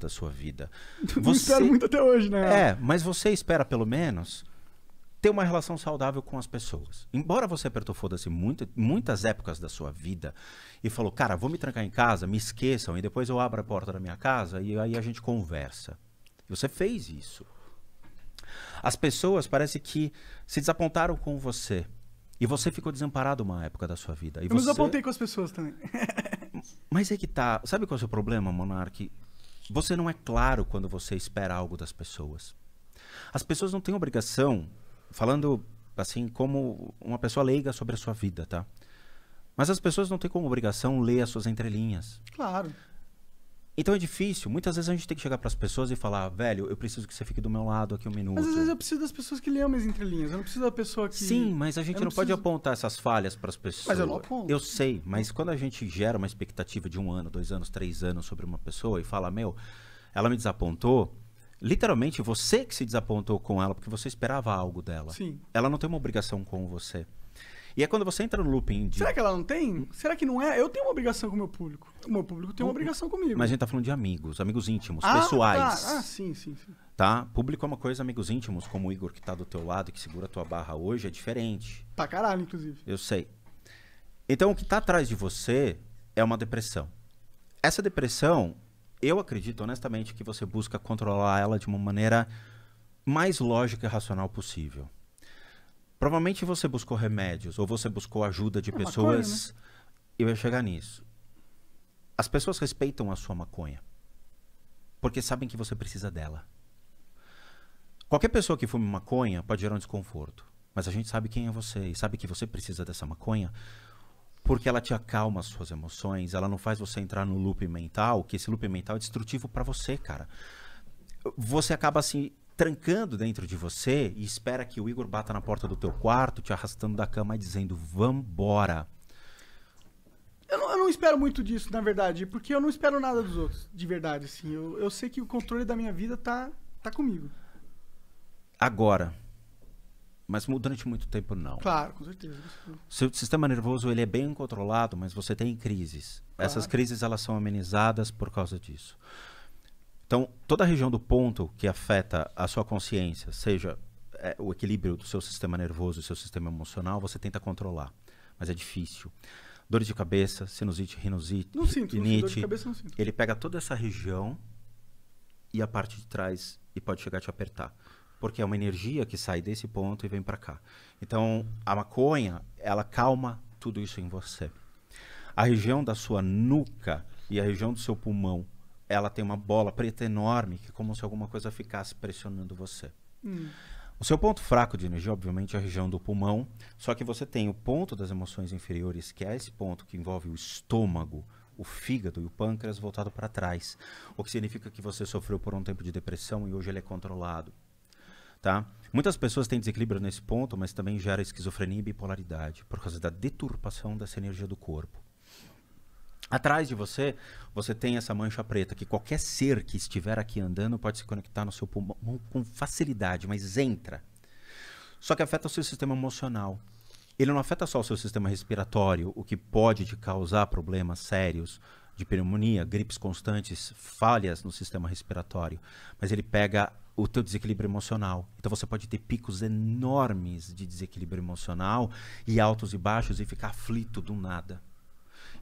da sua vida. Você não espero muito até hoje, né? É, mas você espera pelo menos ter uma relação saudável com as pessoas. Embora você apertou foda-se muito, muitas épocas da sua vida e falou, cara, vou me trancar em casa, me esqueçam e depois eu abro a porta da minha casa e aí a gente conversa. Você fez isso. As pessoas parece que se desapontaram com você. E você ficou desamparado uma época da sua vida. E eu você... me desapontei com as pessoas também. Mas é que tá. Sabe qual é o seu problema, Monark? Você não é claro quando você espera algo das pessoas. As pessoas não têm obrigação, falando assim como uma pessoa leiga sobre a sua vida, tá? Mas as pessoas não têm como obrigação ler as suas entrelinhas. Claro. Então é difícil. Muitas vezes a gente tem que chegar para as pessoas e falar, velho, eu preciso que você fique do meu lado aqui um minuto. Mas às vezes eu preciso das pessoas que leiam as entrelinhas. Eu não preciso da pessoa que. Sim, mas a gente eu não, não preciso... pode apontar essas falhas para as pessoas. Mas eu não aponto. Eu sei, mas quando a gente gera uma expectativa de um ano, dois anos, três anos sobre uma pessoa e fala, meu, ela me desapontou. Literalmente você que se desapontou com ela porque você esperava algo dela. Sim. Ela não tem uma obrigação com você. E é quando você entra no looping de... Será que ela não tem? Será que não é? Eu tenho uma obrigação com o meu público. O meu público tem uma obrigação comigo. Mas a gente tá falando de amigos, amigos íntimos, ah, pessoais. Tá. Ah, sim, sim, sim. Tá? Público é uma coisa, amigos íntimos, como o Igor que tá do teu lado, que segura a tua barra hoje, é diferente. Pra caralho, inclusive. Eu sei. Então, o que tá atrás de você é uma depressão. Essa depressão, eu acredito honestamente que você busca controlar ela de uma maneira mais lógica e racional possível. Provavelmente você buscou remédios ou você buscou ajuda de é pessoas. Maconha, né? Eu ia chegar nisso. As pessoas respeitam a sua maconha porque sabem que você precisa dela. Qualquer pessoa que fume maconha pode gerar um desconforto, mas a gente sabe quem é você e sabe que você precisa dessa maconha porque ela te acalma as suas emoções, ela não faz você entrar no loop mental, que esse loop mental é destrutivo para você, cara. Você acaba se trancando dentro de você e espera que o Igor bata na porta do teu quarto, te arrastando da cama e dizendo vambora. Eu não, eu não espero muito disso, na verdade, porque eu não espero nada dos outros, de verdade, assim. Eu, eu sei que o controle da minha vida tá, tá comigo. Agora. Mas durante muito tempo não. Claro, com certeza. Seu sistema nervoso ele é bem controlado, mas você tem crises. Claro. Essas crises elas são amenizadas por causa disso. Então, toda a região do ponto que afeta a sua consciência, seja é, o equilíbrio do seu sistema nervoso e seu sistema emocional, você tenta controlar, mas é difícil. Dores de cabeça, sinusite, rinusite, não sinto, rinite, não sinto, cabeça, não sinto. ele pega toda essa região e a parte de trás e pode chegar a te apertar porque é uma energia que sai desse ponto e vem para cá. Então, a maconha, ela calma tudo isso em você. A região da sua nuca e a região do seu pulmão ela tem uma bola preta enorme, que é como se alguma coisa ficasse pressionando você. Hum. O seu ponto fraco de energia, obviamente, é a região do pulmão, só que você tem o ponto das emoções inferiores, que é esse ponto que envolve o estômago, o fígado e o pâncreas voltado para trás, o que significa que você sofreu por um tempo de depressão e hoje ele é controlado. Tá? Muitas pessoas têm desequilíbrio nesse ponto, mas também gera esquizofrenia e bipolaridade, por causa da deturpação dessa energia do corpo. Atrás de você, você tem essa mancha preta que qualquer ser que estiver aqui andando pode se conectar no seu pulmão com facilidade, mas entra. Só que afeta o seu sistema emocional. Ele não afeta só o seu sistema respiratório, o que pode te causar problemas sérios de pneumonia, gripes constantes, falhas no sistema respiratório, mas ele pega o teu desequilíbrio emocional. Então você pode ter picos enormes de desequilíbrio emocional e altos e baixos e ficar aflito do nada.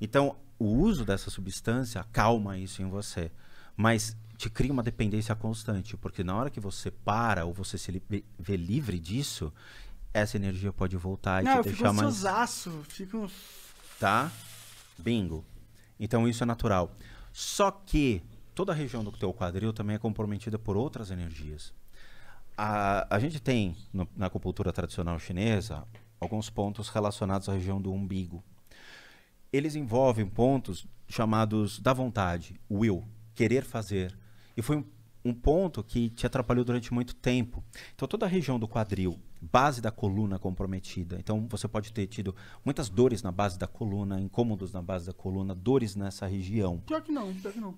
Então, o uso dessa substância calma isso em você, mas te cria uma dependência constante, porque na hora que você para ou você se li vê livre disso, essa energia pode voltar Não, e te deixar mais. Não, fico fico. Tá? Bingo. Então isso é natural. Só que toda a região do teu quadril também é comprometida por outras energias. A, a gente tem no, na acupuntura tradicional chinesa alguns pontos relacionados à região do umbigo eles envolvem pontos chamados da vontade, will, querer fazer. E foi um, um ponto que te atrapalhou durante muito tempo. Então, toda a região do quadril, base da coluna comprometida. Então, você pode ter tido muitas dores na base da coluna, incômodos na base da coluna, dores nessa região. Pior que não, pior que não.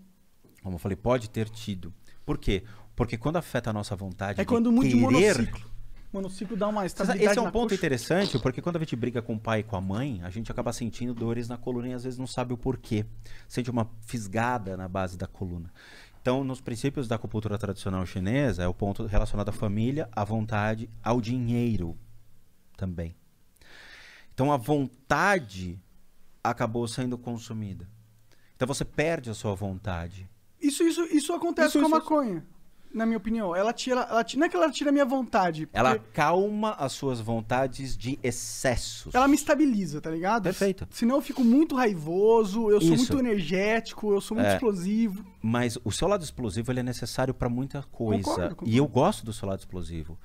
Como eu falei, pode ter tido. Por quê? Porque quando afeta a nossa vontade é quando de querer... Mano, o ciclo dá uma estabilidade Esse é um ponto coxa. interessante, porque quando a gente briga com o pai e com a mãe, a gente acaba sentindo dores na coluna e às vezes não sabe o porquê. Sente uma fisgada na base da coluna. Então, nos princípios da acupuntura tradicional chinesa, é o ponto relacionado à família, à vontade, ao dinheiro também. Então, a vontade acabou sendo consumida. Então, você perde a sua vontade. Isso, isso, isso acontece isso, com a maconha. Isso na minha opinião. Ela tira, ela tira, não é que ela tira a minha vontade. porque Ela calma as suas vontades de excessos. Ela me estabiliza, tá ligado? Perfeito. Senão eu fico muito raivoso, eu sou muito energético, eu sou muito É. explosivo. Mas o seu lado explosivo ele é necessário para muita coisa. Concordo, concordo. E eu gosto do seu lado explosivo.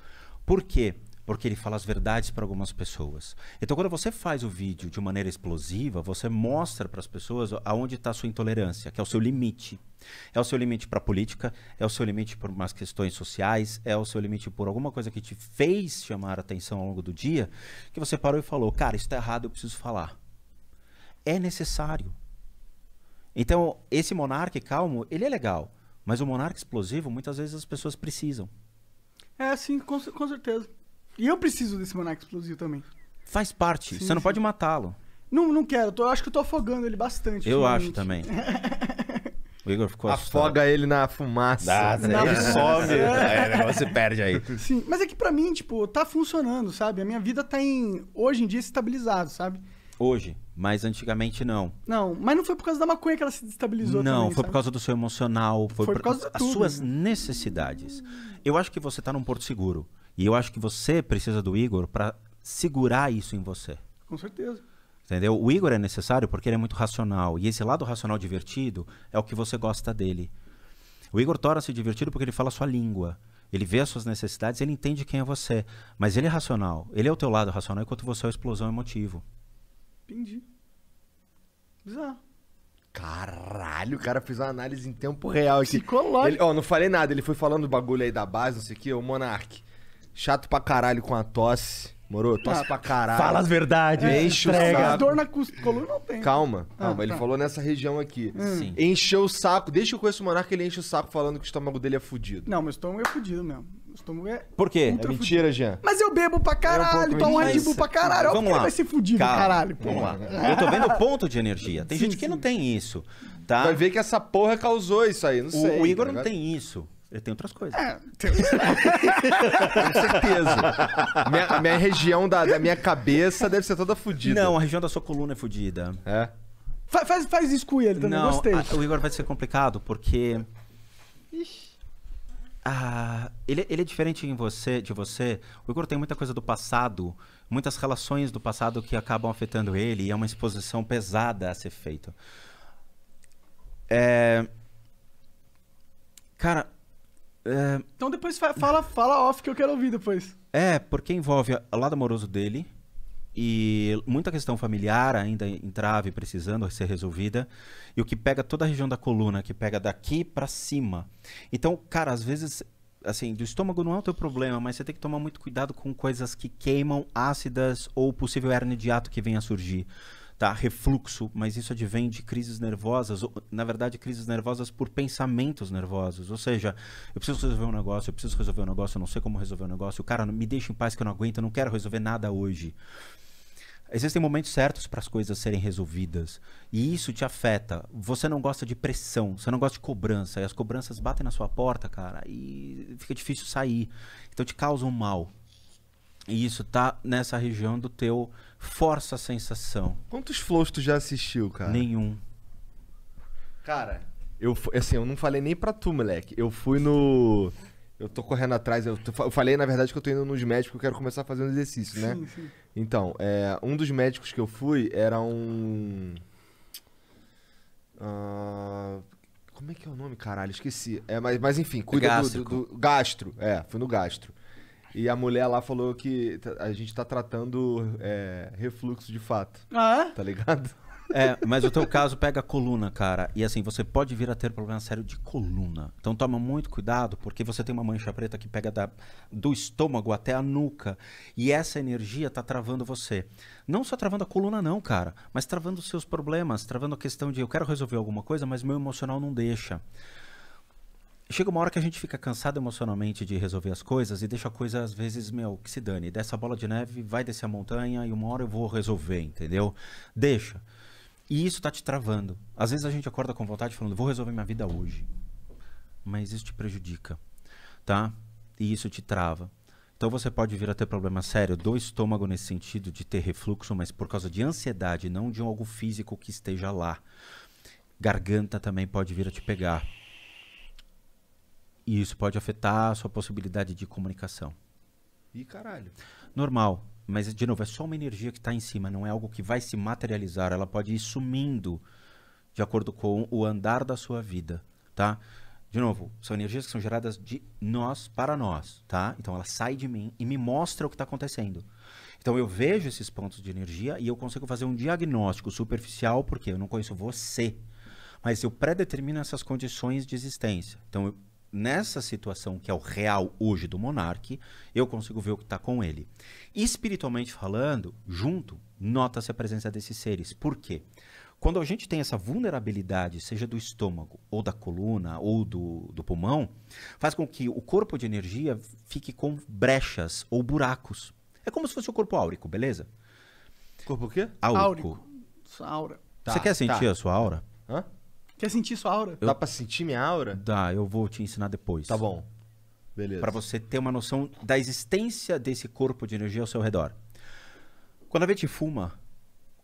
Por quê? porque ele fala as verdades para algumas pessoas. Então, quando você faz o vídeo de maneira explosiva, você mostra para as pessoas aonde está a sua intolerância, que é o seu limite. É o seu limite para a política, é o seu limite por umas questões sociais, é o seu limite por alguma coisa que te fez chamar a atenção ao longo do dia, que você parou e falou: Cara, isso está errado, eu preciso falar. É necessário. Então, esse monarca calmo, ele é legal, mas o monarca explosivo, muitas vezes as pessoas precisam. É, sim, com, com certeza. E eu preciso desse maná explosivo também. Faz parte. Sim, você não pode matá-lo. Não, não quero. Tô, eu acho que eu tô afogando ele bastante. Eu acho também. O Igor ficou Afoga ele na fumaça. Dá, na some. é, você perde aí. Sim, mas é que pra mim, tipo, tá funcionando, sabe? A minha vida tá em, hoje em dia, estabilizado, sabe? Hoje, mas antigamente não. Não, mas não foi por causa da maconha que ela se destabilizou Não, também, foi sabe? por causa do seu emocional, foi, foi por, por causa das suas né? necessidades. Eu acho que você tá num porto seguro. E eu acho que você precisa do Igor para segurar isso em você. Com certeza. Entendeu? O Igor é necessário porque ele é muito racional. E esse lado racional divertido é o que você gosta dele. O Igor torna-se divertido porque ele fala a sua língua. Ele vê as suas necessidades, ele entende quem é você. Mas ele é racional. Ele é o teu lado racional, enquanto você é a explosão emotivo. Entendi. Bizarro. Caralho, o cara fez uma análise em tempo real aqui. Psicológico. Ele, ó, não falei nada, ele foi falando o bagulho aí da base, não sei o que, o Monarch. Chato pra caralho com a tosse. Moro, tosse ah, pra caralho. Fala as verdades. É, Enche entrega. o saco. Dor na coluna não tem. Calma, ah, calma. Ah, ele tá. falou nessa região aqui. Sim. Encheu o saco. deixa o eu conheço o Monarca, ele enche o saco falando que o estômago dele é fudido. Não, meu estômago é fudido mesmo. O estômago é. Por quê? É mentira, Jean. Mas eu bebo pra caralho, é um tomo Red Bull pra caralho. Vamos lá. vai ser fudido, Calma. caralho. Pô. Vamos lá. Eu tô vendo o ponto de energia. Tem sim, gente que não tem isso. Tá? Vai ver que essa porra causou isso aí, não o, sei. O Igor tá não tem isso. Tem outras coisas. É, tem... Com certeza. Minha, a minha região da, da minha cabeça deve ser toda fodida. Não, a região da sua coluna é fodida. É? Faz, faz, faz isso com ele também, não, gostei. A, o Igor vai ser complicado porque... Ixi. Ah, ele, ele é diferente em você, de você. O Igor tem muita coisa do passado, muitas relações do passado que acabam afetando ele e é uma exposição pesada a ser feita. É... Cara, é... Então depois fala, fala off que eu quero ouvir depois. É, porque envolve o lado amoroso dele e muita questão familiar ainda em trave precisando ser resolvida. E o que pega toda a região da coluna, que pega daqui para cima. Então, cara, às vezes assim, do estômago não é o teu problema, mas você tem que tomar muito cuidado com coisas que queimam, ácidas ou possível hernia de ato que venha a surgir tá? refluxo, mas isso advém de crises nervosas, ou, na verdade, crises nervosas por pensamentos nervosos. Ou seja, eu preciso resolver um negócio, eu preciso resolver um negócio, eu não sei como resolver um negócio, o cara me deixa em paz que eu não aguento, eu não quero resolver nada hoje. Existem momentos certos para as coisas serem resolvidas. E isso te afeta. Você não gosta de pressão, você não gosta de cobrança. E as cobranças batem na sua porta, cara, e fica difícil sair. Então te causam mal. E isso tá nessa região do teu força sensação. Quantos flows tu já assistiu, cara? Nenhum. Cara, eu assim, eu não falei nem pra tu, moleque. Eu fui no. Eu tô correndo atrás. Eu, eu falei, na verdade, que eu tô indo nos médicos eu quero começar a fazer um exercício, né? Sim, sim. Então, é, um dos médicos que eu fui era um. Uh, como é que é o nome, caralho? Esqueci. É, mas, mas enfim, cuida do, do, do, gastro. É, fui no gastro. E a mulher lá falou que a gente tá tratando é, refluxo de fato. Ah, é? Tá ligado? É, mas o teu caso pega coluna, cara. E assim, você pode vir a ter problema sério de coluna. Então toma muito cuidado, porque você tem uma mancha preta que pega da, do estômago até a nuca. E essa energia tá travando você. Não só travando a coluna, não, cara, mas travando os seus problemas, travando a questão de eu quero resolver alguma coisa, mas meu emocional não deixa chega uma hora que a gente fica cansado emocionalmente de resolver as coisas e deixa a coisa, às vezes, meu, que se dane. Dessa bola de neve, vai descer a montanha e uma hora eu vou resolver, entendeu? Deixa. E isso tá te travando. Às vezes a gente acorda com vontade falando, vou resolver minha vida hoje. Mas isso te prejudica, tá? E isso te trava. Então você pode vir a ter problema sério do estômago nesse sentido de ter refluxo, mas por causa de ansiedade, não de algo físico que esteja lá. Garganta também pode vir a te pegar e isso pode afetar a sua possibilidade de comunicação. E caralho. Normal. Mas, de novo, é só uma energia que está em cima, não é algo que vai se materializar. Ela pode ir sumindo de acordo com o andar da sua vida, tá? De novo, são energias que são geradas de nós para nós, tá? Então ela sai de mim e me mostra o que está acontecendo. Então eu vejo esses pontos de energia e eu consigo fazer um diagnóstico superficial, porque eu não conheço você, mas eu predetermino essas condições de existência. Então eu nessa situação que é o real hoje do monarca, eu consigo ver o que está com ele. Espiritualmente falando, junto, nota-se a presença desses seres. Por quê? Quando a gente tem essa vulnerabilidade, seja do estômago, ou da coluna, ou do, do pulmão, faz com que o corpo de energia fique com brechas ou buracos. É como se fosse o corpo áurico, beleza? Corpo o quê? Áurico. Áurico. Sua aura. Você tá, quer sentir tá. a sua aura? Hã? Quer sentir sua aura? Eu... Dá pra sentir minha aura? Dá, eu vou te ensinar depois. Tá bom. Beleza. Pra você ter uma noção da existência desse corpo de energia ao seu redor. Quando a gente fuma,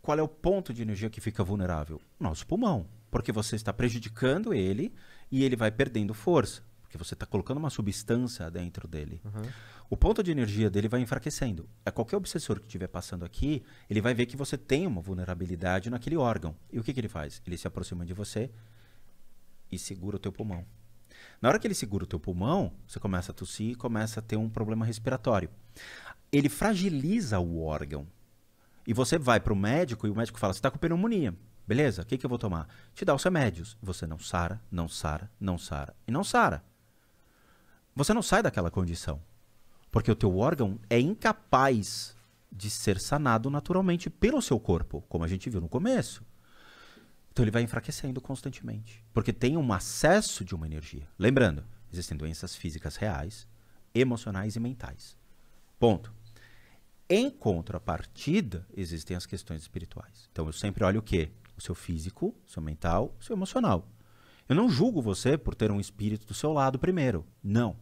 qual é o ponto de energia que fica vulnerável? Nosso pulmão. Porque você está prejudicando ele e ele vai perdendo força porque você está colocando uma substância dentro dele. Uhum. O ponto de energia dele vai enfraquecendo. É qualquer obsessor que estiver passando aqui, ele vai ver que você tem uma vulnerabilidade naquele órgão. E o que, que ele faz? Ele se aproxima de você e segura o teu pulmão. Na hora que ele segura o teu pulmão, você começa a tossir e começa a ter um problema respiratório. Ele fragiliza o órgão. E você vai para o médico e o médico fala: você está com pneumonia. Beleza? O que, que eu vou tomar? Te dá os remédios. Você não sara, não sara, não sara e não sara. Você não sai daquela condição. Porque o teu órgão é incapaz de ser sanado naturalmente pelo seu corpo, como a gente viu no começo. Então ele vai enfraquecendo constantemente, porque tem um acesso de uma energia. Lembrando, existem doenças físicas reais, emocionais e mentais. Ponto. Em contrapartida, existem as questões espirituais. Então eu sempre olho o quê? O seu físico, o seu mental, o seu emocional. Eu não julgo você por ter um espírito do seu lado primeiro. Não.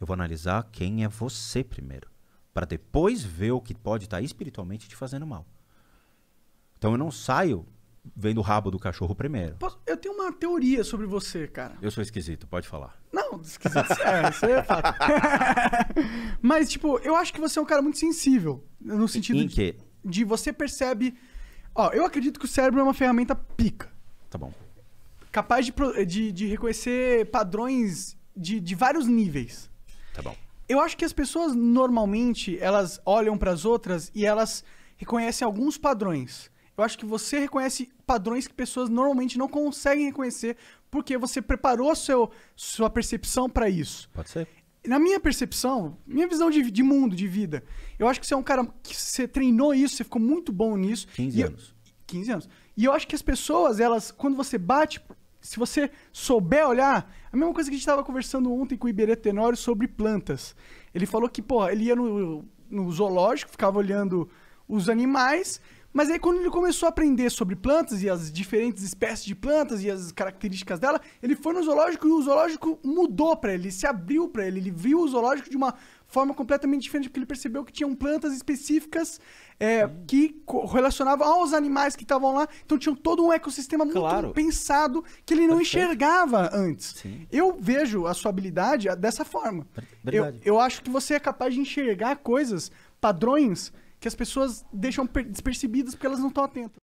Eu vou analisar quem é você primeiro, para depois ver o que pode estar espiritualmente te fazendo mal. Então eu não saio vendo o rabo do cachorro primeiro. Eu tenho uma teoria sobre você, cara. Eu sou esquisito, pode falar. Não, esquisito é, isso é fato. Mas, tipo, eu acho que você é um cara muito sensível. No sentido em de, de você percebe. Ó, eu acredito que o cérebro é uma ferramenta pica. Tá bom capaz de, de, de reconhecer padrões de, de vários níveis. Tá bom. Eu acho que as pessoas normalmente elas olham para as outras e elas reconhecem alguns padrões. Eu acho que você reconhece padrões que pessoas normalmente não conseguem reconhecer porque você preparou seu, sua percepção para isso. Pode ser. Na minha percepção, minha visão de, de, mundo, de vida, eu acho que você é um cara que você treinou isso, você ficou muito bom nisso. 15 anos. Eu, 15 anos. E eu acho que as pessoas, elas, quando você bate se você souber olhar, a mesma coisa que a gente estava conversando ontem com o Iberê Tenório sobre plantas. Ele falou que, pô, ele ia no, no zoológico, ficava olhando os animais, mas aí quando ele começou a aprender sobre plantas e as diferentes espécies de plantas e as características dela, ele foi no zoológico e o zoológico mudou para ele, se abriu para ele, ele viu o zoológico de uma forma completamente diferente, porque ele percebeu que tinham plantas específicas é, que relacionavam aos animais que estavam lá. Então tinha todo um ecossistema muito claro. pensado que ele não Perfeito. enxergava antes. Sim. Eu vejo a sua habilidade dessa forma. Eu, eu acho que você é capaz de enxergar coisas, padrões, que as pessoas deixam despercebidas porque elas não estão atentas.